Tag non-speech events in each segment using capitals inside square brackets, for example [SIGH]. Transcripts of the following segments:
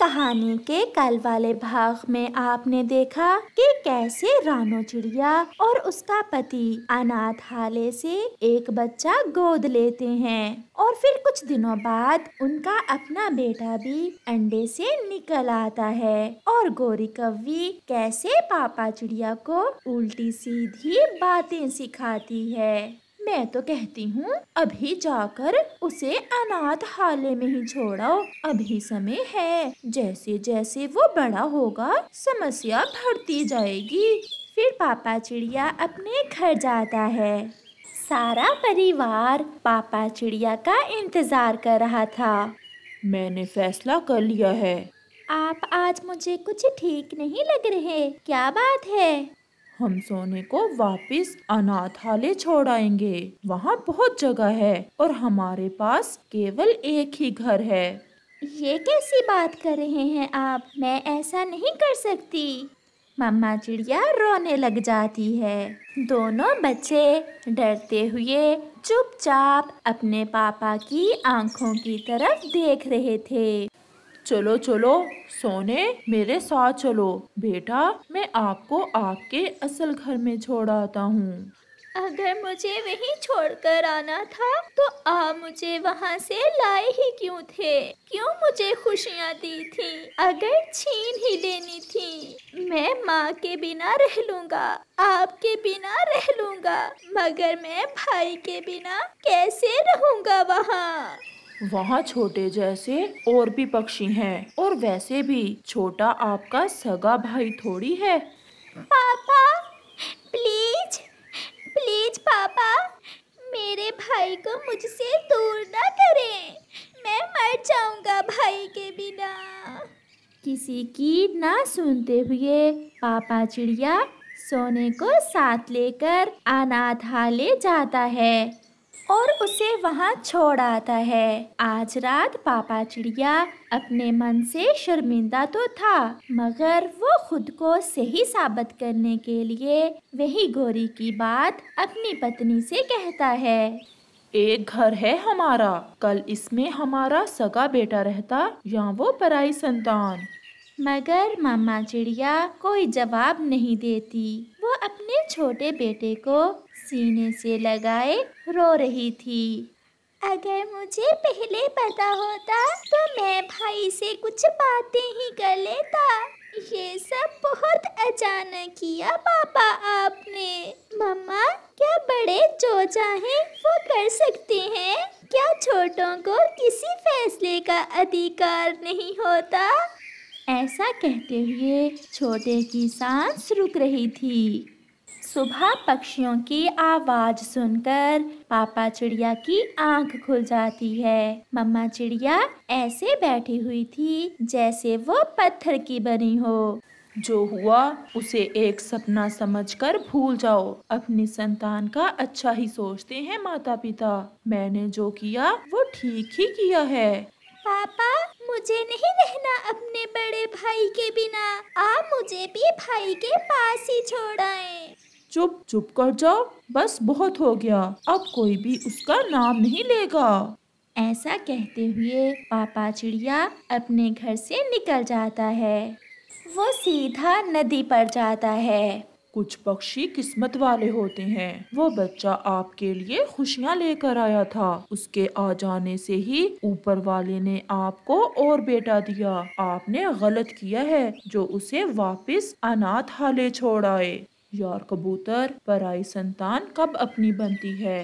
कहानी के कल वाले भाग में आपने देखा कि कैसे रानो चिड़िया और उसका पति अनाथालय से एक बच्चा गोद लेते हैं और फिर कुछ दिनों बाद उनका अपना बेटा भी अंडे से निकल आता है और गोरी कवि कैसे पापा चिड़िया को उल्टी सीधी बातें सिखाती है मैं तो कहती हूँ अभी जाकर उसे अनाथ हाले में ही छोड़ो अभी समय है जैसे जैसे वो बड़ा होगा समस्या बढ़ती जाएगी फिर पापा चिड़िया अपने घर जाता है सारा परिवार पापा चिड़िया का इंतजार कर रहा था मैंने फैसला कर लिया है आप आज मुझे कुछ ठीक नहीं लग रहे क्या बात है हम सोने को वापस अनाथालय छोड़ आएंगे वहाँ बहुत जगह है और हमारे पास केवल एक ही घर है ये कैसी बात कर रहे हैं आप मैं ऐसा नहीं कर सकती मम्मा चिड़िया रोने लग जाती है दोनों बच्चे डरते हुए चुपचाप अपने पापा की आंखों की तरफ देख रहे थे चलो चलो सोने मेरे साथ चलो बेटा मैं आपको आपके असल घर में छोड़ आता हूँ अगर मुझे वहीं छोड़कर आना था तो आप मुझे वहाँ से लाए ही क्यों थे क्यों मुझे खुशियाँ दी थी अगर छीन ही लेनी थी मैं माँ के बिना रह लूँगा आपके बिना रह लूँगा मगर मैं भाई के बिना कैसे रहूँगा वहाँ वहाँ छोटे जैसे और भी पक्षी हैं और वैसे भी छोटा आपका सगा भाई थोड़ी है पापा प्लीज प्लीज पापा मेरे भाई को मुझसे दूर ना करें मैं मर जाऊंगा भाई के बिना किसी की ना सुनते हुए पापा चिड़िया सोने को साथ लेकर अनाथालय जाता है और उसे वहाँ छोड़ आता है आज रात पापा चिड़िया अपने मन से शर्मिंदा तो था मगर वो खुद को सही साबित करने के लिए वही गोरी की बात अपनी पत्नी से कहता है एक घर है हमारा कल इसमें हमारा सगा बेटा रहता या वो पराई संतान मगर मामा चिड़िया कोई जवाब नहीं देती वो अपने छोटे बेटे को सीने से लगाए रो रही थी अगर मुझे पहले पता होता तो मैं भाई से कुछ बातें ही कर लेता ये सब बहुत अचानक किया पापा आपने मम्मा क्या बड़े जो चाहें वो कर सकते हैं क्या छोटों को किसी फैसले का अधिकार नहीं होता ऐसा कहते हुए छोटे की सांस रुक रही थी सुबह पक्षियों की आवाज सुनकर पापा चिड़िया की आंख खुल जाती है मम्मा चिड़िया ऐसे बैठी हुई थी जैसे वो पत्थर की बनी हो जो हुआ उसे एक सपना समझकर भूल जाओ अपनी संतान का अच्छा ही सोचते हैं माता पिता मैंने जो किया वो ठीक ही किया है पापा मुझे नहीं रहना अपने बड़े भाई के बिना आप मुझे भी भाई के पास ही छोड़ आए चुप चुप कर जाओ बस बहुत हो गया अब कोई भी उसका नाम नहीं लेगा ऐसा कहते हुए पापा चिड़िया अपने घर से निकल जाता है वो सीधा नदी पर जाता है कुछ पक्षी किस्मत वाले होते हैं वो बच्चा आपके लिए खुशियाँ लेकर आया था उसके आ जाने से ही ऊपर वाले ने आपको और बेटा दिया आपने गलत किया है जो उसे वापस हाले छोड़ आए यार कबूतर पराई संतान कब अपनी बनती है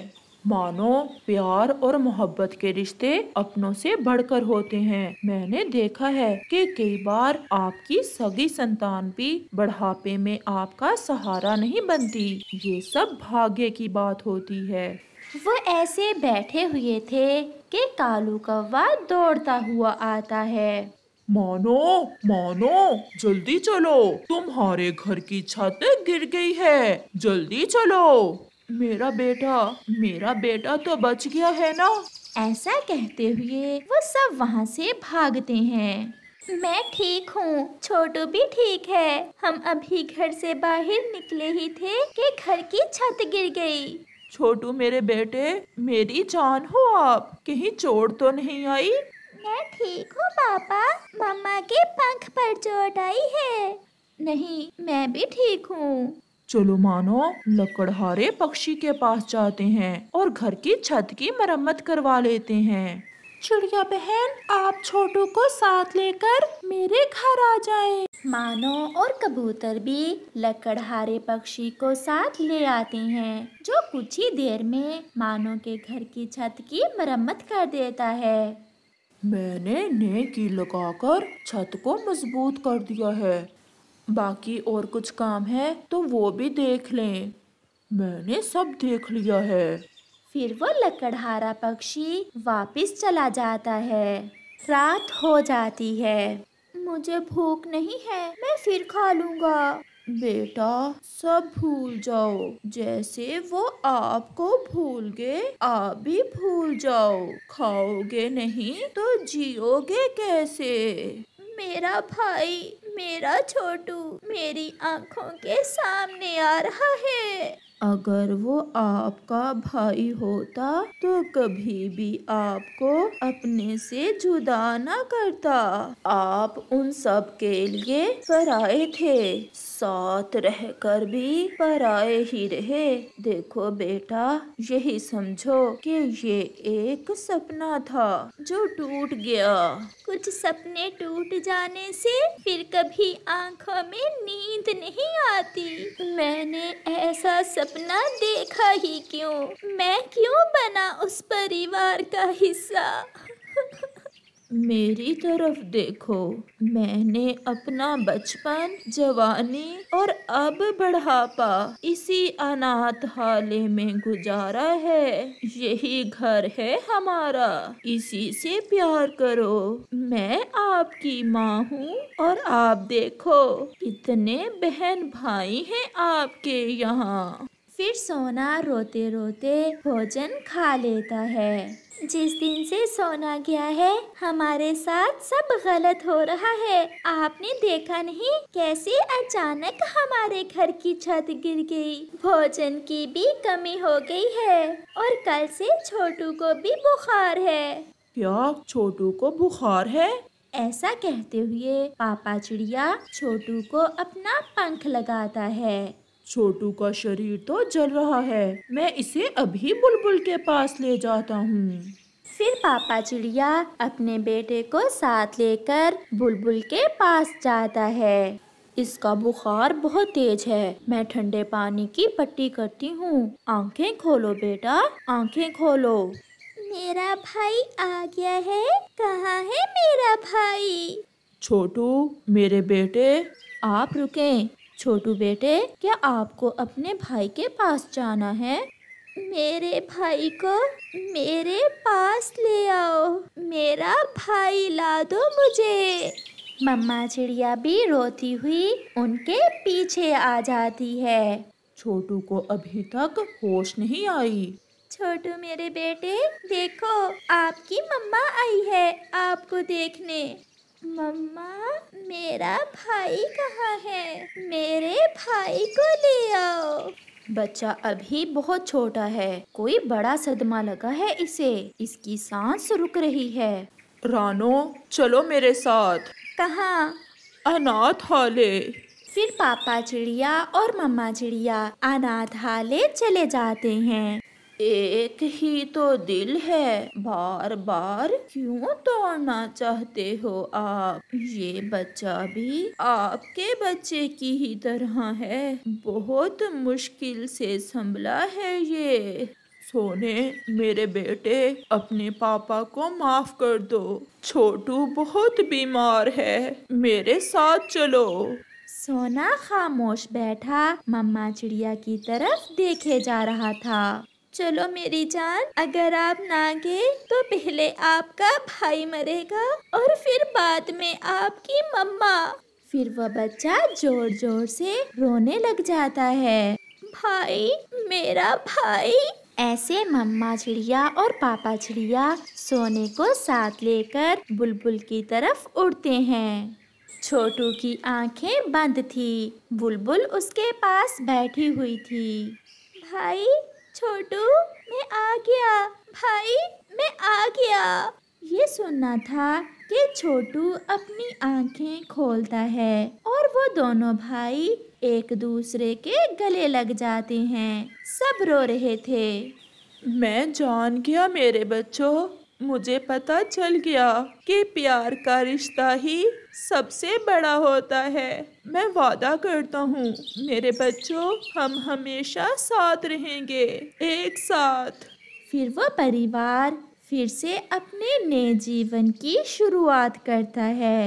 मानो प्यार और मोहब्बत के रिश्ते अपनों से बढ़कर होते हैं मैंने देखा है कि कई बार आपकी सगी संतान भी बढ़ापे में आपका सहारा नहीं बनती ये सब भाग्य की बात होती है वो ऐसे बैठे हुए थे कि कालू कौवा दौड़ता हुआ आता है मानो मानो जल्दी चलो तुम्हारे घर की छत गिर गई है जल्दी चलो मेरा बेटा मेरा बेटा तो बच गया है ना ऐसा कहते हुए वो सब वहाँ से भागते हैं मैं ठीक हूँ छोटू भी ठीक है हम अभी घर से बाहर निकले ही थे कि घर की छत गिर गई छोटू मेरे बेटे मेरी जान हो आप कहीं चोट तो नहीं आई मैं ठीक हूँ पापा मम्मा के पंख पर चोट आई है नहीं मैं भी ठीक हूँ चलो मानो लकड़हारे पक्षी के पास जाते हैं और घर की छत की मरम्मत करवा लेते हैं चिड़िया बहन आप छोटू को साथ लेकर मेरे घर आ जाए मानो और कबूतर भी लकड़हारे पक्षी को साथ ले आते हैं जो कुछ ही देर में मानो के घर की छत की मरम्मत कर देता है मैंने नए की लगाकर छत को मजबूत कर दिया है बाकी और कुछ काम है तो वो भी देख लें मैंने सब देख लिया है फिर वो लकड़हारा पक्षी वापस चला जाता है रात हो जाती है मुझे भूख नहीं है मैं फिर खा लूंगा बेटा सब भूल जाओ जैसे वो आपको भूल गए आप भी भूल जाओ खाओगे नहीं तो जियोगे कैसे मेरा भाई मेरा छोटू मेरी आंखों के सामने आ रहा है अगर वो आपका भाई होता तो कभी भी आपको अपने से जुदा ना करता आप उन सब के लिए फराए थे साथ रहकर भी पराए ही रहे देखो बेटा यही समझो कि ये एक सपना था जो टूट गया कुछ सपने टूट जाने से फिर कभी आंखों में नींद नहीं आती मैंने ऐसा सपना देखा ही क्यों मैं क्यों बना उस परिवार का हिस्सा [LAUGHS] मेरी तरफ देखो मैंने अपना बचपन जवानी और अब बढ़ापा इसी अनाथ हाले में गुजारा है यही घर है हमारा इसी से प्यार करो मैं आपकी माँ हूँ और आप देखो कितने बहन भाई हैं आपके यहाँ फिर सोना रोते रोते भोजन खा लेता है जिस दिन से सोना गया है हमारे साथ सब गलत हो रहा है आपने देखा नहीं कैसे अचानक हमारे घर की छत गिर गई भोजन की भी कमी हो गई है और कल से छोटू को भी बुखार है क्या छोटू को बुखार है ऐसा कहते हुए पापा चिड़िया छोटू को अपना पंख लगाता है छोटू का शरीर तो जल रहा है मैं इसे अभी बुलबुल के पास ले जाता हूँ फिर पापा चिड़िया अपने बेटे को साथ लेकर बुलबुल के पास जाता है इसका बुखार बहुत तेज है मैं ठंडे पानी की पट्टी करती हूँ आंखें खोलो बेटा आंखें खोलो मेरा भाई आ गया है कहाँ है मेरा भाई छोटू मेरे बेटे आप रुकें छोटू बेटे क्या आपको अपने भाई के पास जाना है मेरे भाई को मेरे पास ले आओ मेरा भाई ला दो मुझे मम्मा चिड़िया भी रोती हुई उनके पीछे आ जाती है छोटू को अभी तक होश नहीं आई छोटू मेरे बेटे देखो आपकी मम्मा आई है आपको देखने मम्मा मेरा भाई कहाँ है मेरे भाई को ले आओ बच्चा अभी बहुत छोटा है कोई बड़ा सदमा लगा है इसे इसकी सांस रुक रही है रानो चलो मेरे साथ कहाँ अनाथालय फिर पापा चिड़िया और मम्मा चिड़िया अनाथालय चले जाते हैं एक ही तो दिल है बार बार क्यों तोड़ना चाहते हो आप ये बच्चा भी आपके बच्चे की ही तरह है बहुत मुश्किल से संभला है ये सोने मेरे बेटे अपने पापा को माफ कर दो छोटू बहुत बीमार है मेरे साथ चलो सोना खामोश बैठा मम्मा चिड़िया की तरफ देखे जा रहा था चलो मेरी जान अगर आप ना गए तो पहले आपका भाई मरेगा और फिर बाद में आपकी मम्मा फिर वह बच्चा जोर जोर से रोने लग जाता है भाई मेरा भाई ऐसे मम्मा चिड़िया और पापा चिड़िया सोने को साथ लेकर बुलबुल की तरफ उड़ते हैं छोटू की आंखें बंद थी बुलबुल उसके पास बैठी हुई थी भाई छोटू मैं आ गया भाई मैं आ गया ये सुनना था कि छोटू अपनी आंखें खोलता है और वो दोनों भाई एक दूसरे के गले लग जाते हैं सब रो रहे थे मैं जान गया मेरे बच्चों मुझे पता चल गया कि प्यार का रिश्ता ही सबसे बड़ा होता है मैं वादा करता हूँ मेरे बच्चों हम हमेशा साथ रहेंगे एक साथ फिर वो परिवार फिर से अपने नए जीवन की शुरुआत करता है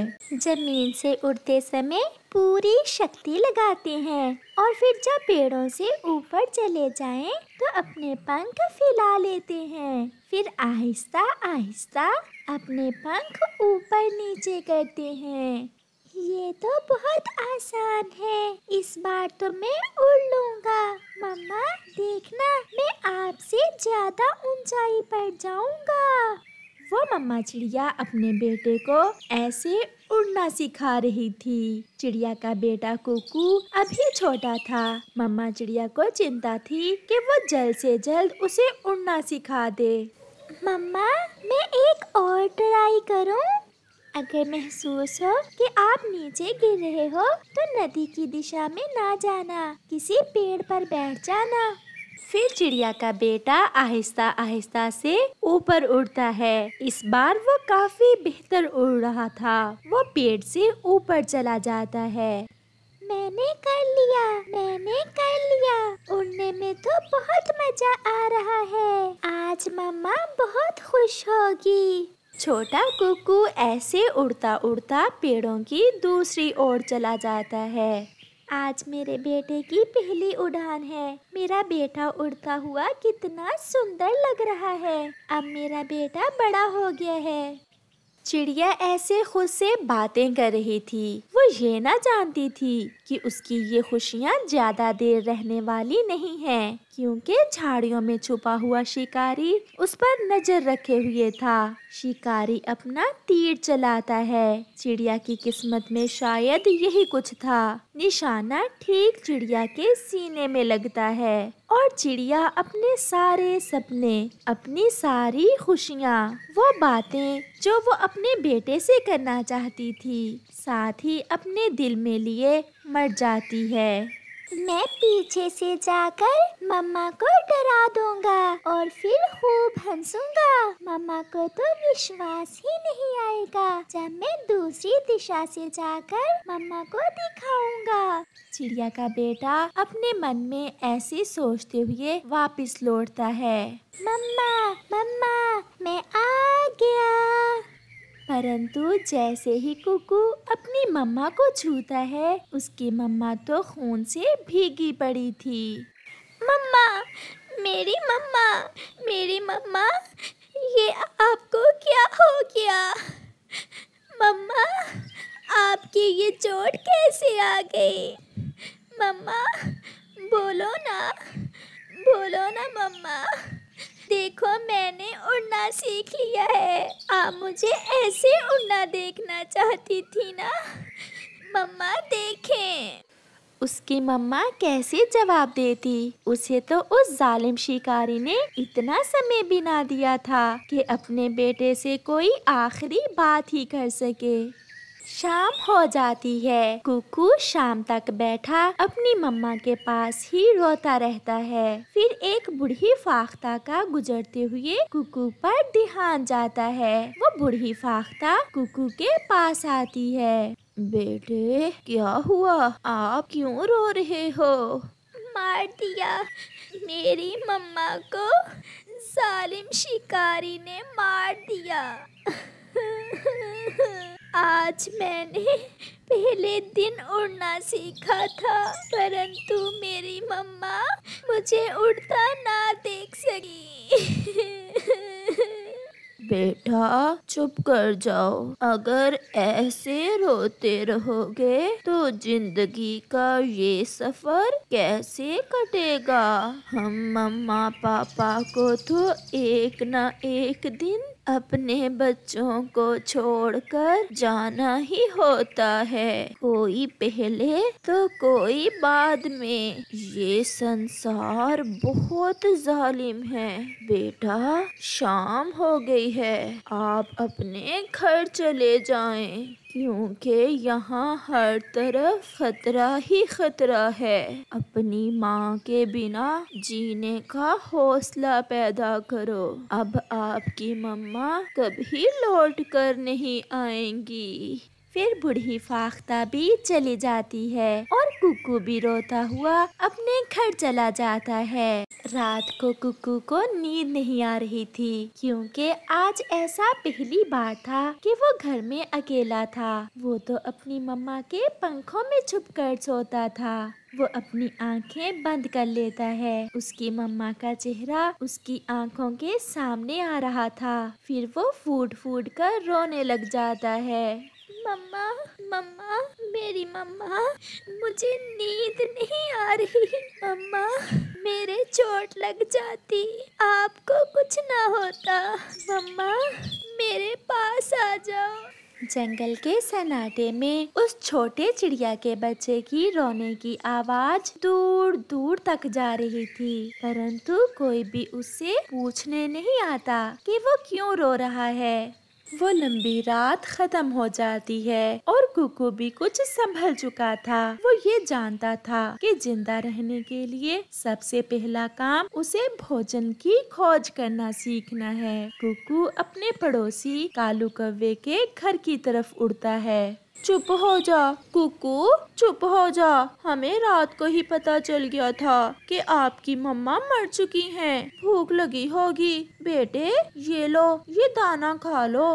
जमीन से उड़ते समय पूरी शक्ति लगाते हैं और फिर जब पेड़ों से ऊपर चले जाएं तो अपने पंख फैला लेते हैं फिर आहिस्ता आहिस्ता अपने पंख ऊपर नीचे करते हैं ये तो बहुत आसान है इस बार तो मैं उड़ लूँगा मम्मा देखना मैं आपसे ज्यादा ऊंचाई पर जाऊँगा वो मम्मा चिड़िया अपने बेटे को ऐसे उड़ना सिखा रही थी चिड़िया का बेटा कुकू अभी छोटा था मम्मा चिड़िया को चिंता थी कि वो जल्द से जल्द उसे उड़ना सिखा दे मम्मा मैं एक और ट्राई करूं? अगर महसूस हो कि आप नीचे गिर रहे हो तो नदी की दिशा में ना जाना किसी पेड़ पर बैठ जाना फिर चिड़िया का बेटा आहिस्ता आहिस्ता से ऊपर उड़ता है इस बार वो काफी बेहतर उड़ रहा था वो पेड़ से ऊपर चला जाता है मैंने कर लिया मैंने कर लिया उड़ने में तो बहुत मजा आ रहा है आज मम्मा बहुत खुश होगी छोटा कुकू ऐसे उड़ता उड़ता पेड़ों की दूसरी ओर चला जाता है आज मेरे बेटे की पहली उड़ान है मेरा बेटा उड़ता हुआ कितना सुंदर लग रहा है अब मेरा बेटा बड़ा हो गया है चिड़िया ऐसे खुद से बातें कर रही थी वो ये ना जानती थी कि उसकी ये खुशियाँ ज़्यादा देर रहने वाली नहीं है पत्तियों के झाड़ियों में छुपा हुआ शिकारी उस पर नजर रखे हुए था शिकारी अपना तीर चलाता है चिड़िया की किस्मत में शायद यही कुछ था निशाना ठीक चिड़िया के सीने में लगता है और चिड़िया अपने सारे सपने अपनी सारी खुशियाँ वो बातें जो वो अपने बेटे से करना चाहती थी साथ ही अपने दिल में लिए मर जाती है मैं पीछे से जाकर मम्मा को डरा दूंगा और फिर खूब हंसूंगा मम्मा को तो विश्वास ही नहीं आएगा जब मैं दूसरी दिशा से जाकर मम्मा को दिखाऊंगा चिड़िया का बेटा अपने मन में ऐसे सोचते हुए वापस लौटता है मम्मा मम्मा मैं आ गया परंतु जैसे ही कुकू अपनी मम्मा को छूता है उसकी मम्मा तो खून से भीगी पड़ी थी मम्मा मेरी मम्मा मेरी मम्मा ये आपको क्या हो गया मम्मा आपकी ये चोट कैसे आ गई मम्मा बोलो ना बोलो ना मम्मा देखो मैंने उड़ना सीख लिया है आप मुझे ऐसे उड़ना देखना चाहती थी ना मम्मा देखें उसकी मम्मा कैसे जवाब देती उसे तो उस जालिम शिकारी ने इतना समय भी ना दिया था कि अपने बेटे से कोई आखिरी बात ही कर सके शाम हो जाती है कुकू शाम तक बैठा अपनी मम्मा के पास ही रोता रहता है फिर एक बूढ़ी फाख्ता का गुजरते हुए कुकू पर ध्यान जाता है वो बूढ़ी फाख्ता कुकू के पास आती है बेटे क्या हुआ आप क्यों रो रहे हो मार दिया मेरी मम्मा को जालिम शिकारी ने मार दिया आज मैंने पहले दिन उड़ना सीखा था परंतु मेरी मम्मा मुझे उड़ता ना देख सकी बेटा चुप कर जाओ अगर ऐसे रोते रहोगे तो जिंदगी का ये सफर कैसे कटेगा हम मम्मा पापा को तो एक ना एक दिन अपने बच्चों को छोड़कर जाना ही होता है कोई पहले तो कोई बाद में ये संसार बहुत जालिम है बेटा शाम हो गई है आप अपने घर चले जाएं। क्योंकि यहाँ हर तरफ खतरा ही खतरा है अपनी माँ के बिना जीने का हौसला पैदा करो अब आपकी मम्मा कभी लौट कर नहीं आएंगी फिर बूढ़ी फाख्ता भी चली जाती है और कुकू भी रोता हुआ अपने घर चला जाता है रात को कुकू को नींद नहीं आ रही थी क्योंकि आज ऐसा पहली बार था कि वो घर में अकेला था वो तो अपनी मम्मा के पंखों में छुप कर सोता था वो अपनी आंखें बंद कर लेता है उसकी मम्मा का चेहरा उसकी आंखों के सामने आ रहा था फिर वो फूट फूट कर रोने लग जाता है मम्मा मम्मा मेरी मम्मा मुझे नींद नहीं आ रही मम्मा मेरे चोट लग जाती आपको कुछ ना होता मम्मा मेरे पास आ जाओ जंगल के सन्नाटे में उस छोटे चिड़िया के बच्चे की रोने की आवाज दूर दूर तक जा रही थी परंतु कोई भी उससे पूछने नहीं आता कि वो क्यों रो रहा है वो लंबी रात खत्म हो जाती है और कुकु भी कुछ संभल चुका था वो ये जानता था कि जिंदा रहने के लिए सबसे पहला काम उसे भोजन की खोज करना सीखना है कुकु अपने पड़ोसी कालू कव्वे के घर की तरफ उड़ता है चुप हो जा कुकू चुप हो जा हमें रात को ही पता चल गया था कि आपकी मम्मा मर चुकी हैं। भूख लगी होगी बेटे ये लो ये दाना खा लो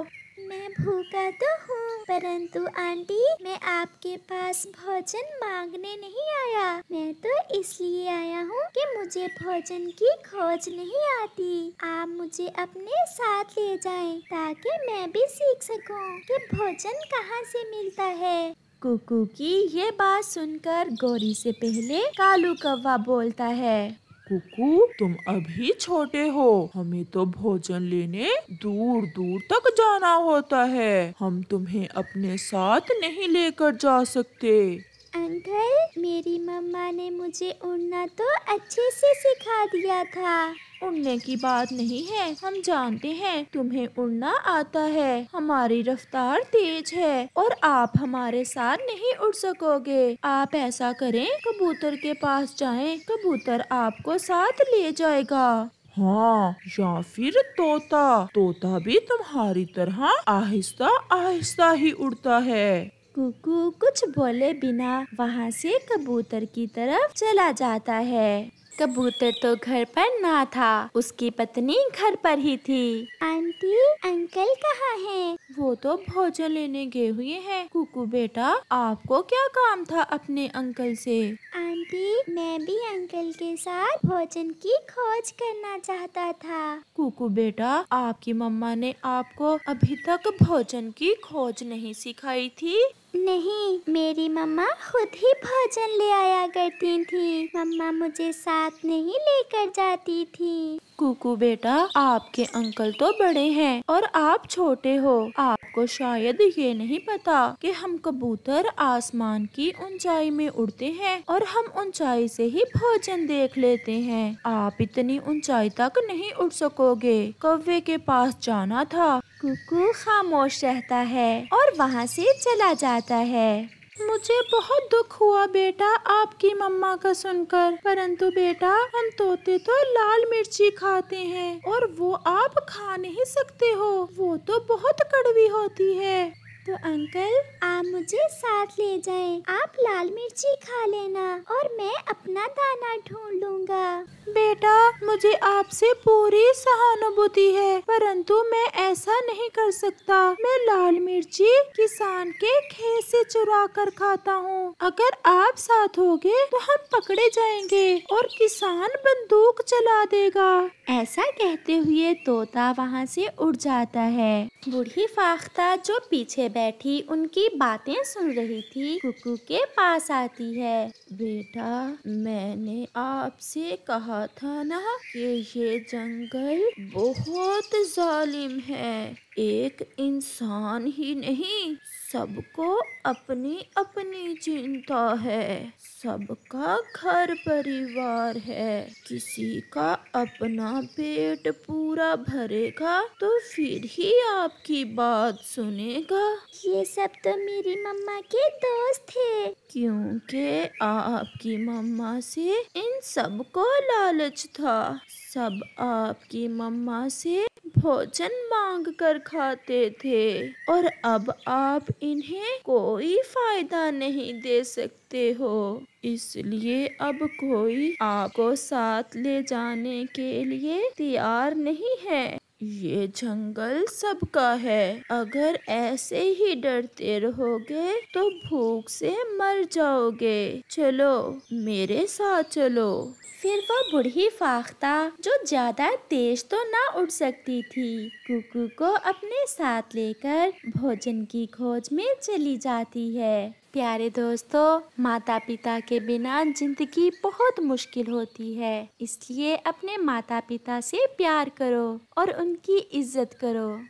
मैं भूखा तो हूँ परंतु आंटी मैं आपके पास भोजन मांगने नहीं आया मैं तो इसलिए आया हूँ कि मुझे भोजन की खोज नहीं आती आप मुझे अपने साथ ले जाएं ताकि मैं भी सीख सकूं कि भोजन कहाँ से मिलता है कुकू की ये बात सुनकर गौरी से पहले कालू कौवा बोलता है कुकू तुम अभी छोटे हो हमें तो भोजन लेने दूर दूर तक जाना होता है हम तुम्हें अपने साथ नहीं लेकर जा सकते अंकल मेरी मम्मा ने मुझे उड़ना तो अच्छे से सिखा दिया था उड़ने की बात नहीं है हम जानते हैं तुम्हें उड़ना आता है हमारी रफ्तार तेज है और आप हमारे साथ नहीं उड़ सकोगे आप ऐसा करें कबूतर के पास जाएं कबूतर आपको साथ ले जाएगा हाँ या फिर तोता तोता भी तुम्हारी तरह आहिस्ता आहिस्ता ही उड़ता है कुकू कुछ बोले बिना वहाँ से कबूतर की तरफ चला जाता है कबूतर तो घर पर ना था उसकी पत्नी घर पर ही थी आंटी अंकल कहाँ हैं? वो तो भोजन लेने गए हुए हैं। कुकू बेटा आपको क्या काम था अपने अंकल से? आंटी मैं भी अंकल के साथ भोजन की खोज करना चाहता था कुकू बेटा आपकी मम्मा ने आपको अभी तक भोजन की खोज नहीं सिखाई थी नहीं मेरी मम्मा खुद ही भोजन ले आया करती थी मम्मा मुझे साथ नहीं लेकर जाती थी कुकू बेटा आपके अंकल तो बड़े हैं और आप छोटे हो आपको शायद ये नहीं पता कि हम कबूतर आसमान की ऊंचाई में उड़ते हैं और हम ऊंचाई से ही भोजन देख लेते हैं आप इतनी ऊंचाई तक नहीं उड़ सकोगे कौवे के पास जाना था कुकू खामोश रहता है और वहाँ से चला जाता जाता है मुझे बहुत दुख हुआ बेटा आपकी मम्मा का सुनकर परंतु बेटा हम तोते तो लाल मिर्ची खाते हैं और वो आप खा नहीं सकते हो वो तो बहुत कड़वी होती है तो अंकल आप मुझे साथ ले जाएं। आप लाल मिर्ची खा लेना और मैं अपना दाना ढूंढ लूँगा बेटा मुझे आपसे पूरी सहानुभूति है परंतु मैं ऐसा नहीं कर सकता मैं लाल मिर्ची किसान के खेत से चुरा कर खाता हूँ अगर आप साथ होगे तो हम पकड़े जाएंगे और किसान बंदूक चला देगा ऐसा कहते हुए तोता वहाँ से उड़ जाता है बूढ़ी फाख्ता जो पीछे बैठी उनकी बातें सुन रही थी कुकू के पास आती है बेटा मैंने आपसे कहा था ना कि ये जंगल बहुत जालिम है एक इंसान ही नहीं सबको अपनी अपनी चिंता है सबका घर परिवार है किसी का अपना पेट पूरा भरेगा तो फिर ही आपकी बात सुनेगा ये सब तो मेरी मम्मा के दोस्त थे क्योंकि आपकी मम्मा से इन सब को लालच था सब आपकी मम्मा से भोजन मांग कर खाते थे और अब आप इन्हें कोई फायदा नहीं दे सकते हो इसलिए अब कोई आपको साथ ले जाने के लिए तैयार नहीं है ये जंगल सबका है अगर ऐसे ही डरते रहोगे तो भूख से मर जाओगे चलो मेरे साथ चलो फिर वो बूढ़ी फाख्ता जो ज्यादा तेज तो ना उड़ सकती थी कुकू को अपने साथ लेकर भोजन की खोज में चली जाती है प्यारे दोस्तों माता पिता के बिना जिंदगी बहुत मुश्किल होती है इसलिए अपने माता पिता से प्यार करो और उनकी इज्जत करो